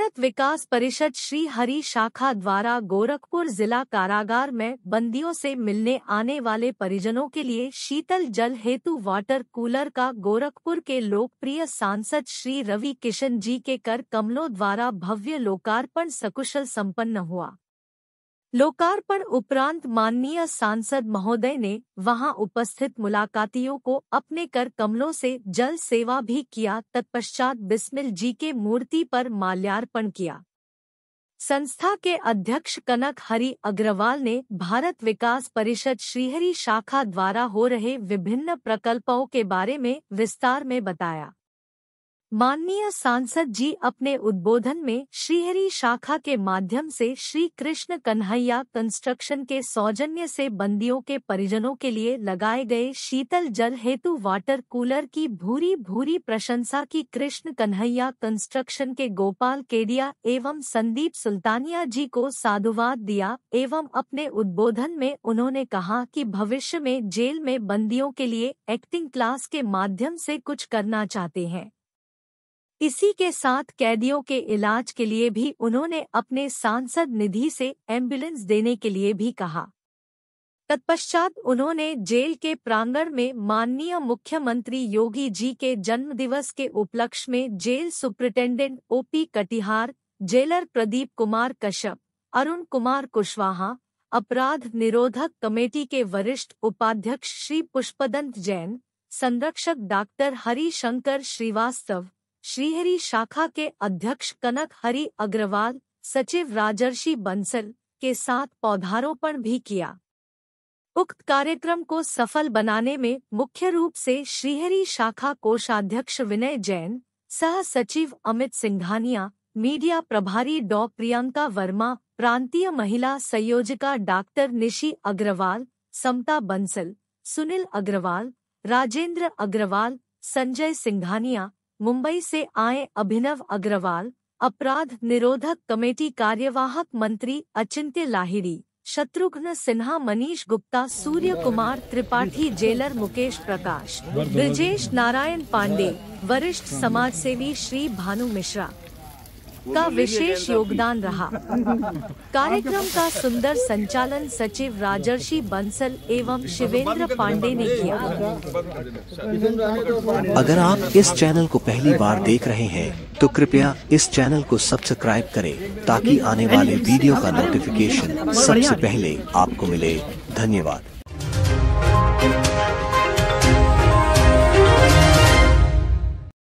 भारत विकास परिषद श्री हरि शाखा द्वारा गोरखपुर जिला कारागार में बंदियों से मिलने आने वाले परिजनों के लिए शीतल जल हेतु वाटर कूलर का गोरखपुर के लोकप्रिय सांसद श्री रवि किशन जी के कर कमलों द्वारा भव्य लोकार्पण सकुशल संपन्न हुआ लोकार्पण उपरांत माननीय सांसद महोदय ने वहां उपस्थित मुलाकातियों को अपने कर कमलों से जल सेवा भी किया तत्पश्चात बिस्मिल जी के मूर्ति पर माल्यार्पण किया संस्था के अध्यक्ष कनक हरि अग्रवाल ने भारत विकास परिषद श्रीहरी शाखा द्वारा हो रहे विभिन्न प्रकल्पों के बारे में विस्तार में बताया माननीय सांसद जी अपने उद्बोधन में श्रीहरी शाखा के माध्यम से श्री कृष्ण कन्हैया कंस्ट्रक्शन के सौजन्य से बंदियों के परिजनों के लिए लगाए गए शीतल जल हेतु वाटर कूलर की भूरी भूरी प्रशंसा की कृष्ण कन्हैया कंस्ट्रक्शन के गोपाल केडिया एवं संदीप सुल्तानिया जी को साधुवाद दिया एवं अपने उद्बोधन में उन्होंने कहा की भविष्य में जेल में बंदियों के लिए एक्टिंग क्लास के माध्यम ऐसी कुछ करना चाहते हैं इसी के साथ कैदियों के इलाज के लिए भी उन्होंने अपने सांसद निधि से एम्बुलेंस देने के लिए भी कहा तत्पश्चात उन्होंने जेल के प्रांगण में माननीय मुख्यमंत्री योगी जी के जन्मदिवस के उपलक्ष्य में jail superintendent O P Katihar jailer Pradeep Kumar Kashyap Arun Kumar Kushwaha अपराध निरोधक कमेटी के वरिष्ठ उपाध्यक्ष श्री पुष्पदंत जैन संरक्षक डॉक्टर हरिशंकर श्रीवास्तव श्रीहरी शाखा के अध्यक्ष कनक हरि अग्रवाल सचिव राजर्षि बंसल के साथ पौधारोपण भी किया उक्त कार्यक्रम को सफल बनाने में मुख्य रूप से श्रीहरी शाखा कोषाध्यक्ष विनय जैन सह सचिव अमित सिंघानिया मीडिया प्रभारी डॉ प्रियंका वर्मा प्रांतीय महिला संयोजिका डॉक्टर निशी अग्रवाल समता बंसल सुनील अग्रवाल राजेंद्र अग्रवाल संजय सिंघानिया मुंबई से आए अभिनव अग्रवाल अपराध निरोधक कमेटी कार्यवाहक मंत्री अचिंत्य लाहिड़ी शत्रुघ्न सिन्हा मनीष गुप्ता सूर्य कुमार त्रिपाठी जेलर मुकेश प्रकाश ब्रजेश नारायण पांडे वरिष्ठ समाज सेवी श्री भानु मिश्रा का तो विशेष योगदान रहा कार्यक्रम का सुंदर संचालन सचिव राजर्षि बंसल एवं शिवेंद्र पांडे ने किया तो अगर आप इस चैनल को पहली बार देख रहे हैं तो कृपया इस चैनल को सब्सक्राइब करें ताकि आने वाले वीडियो का नोटिफिकेशन सबसे पहले आपको मिले धन्यवाद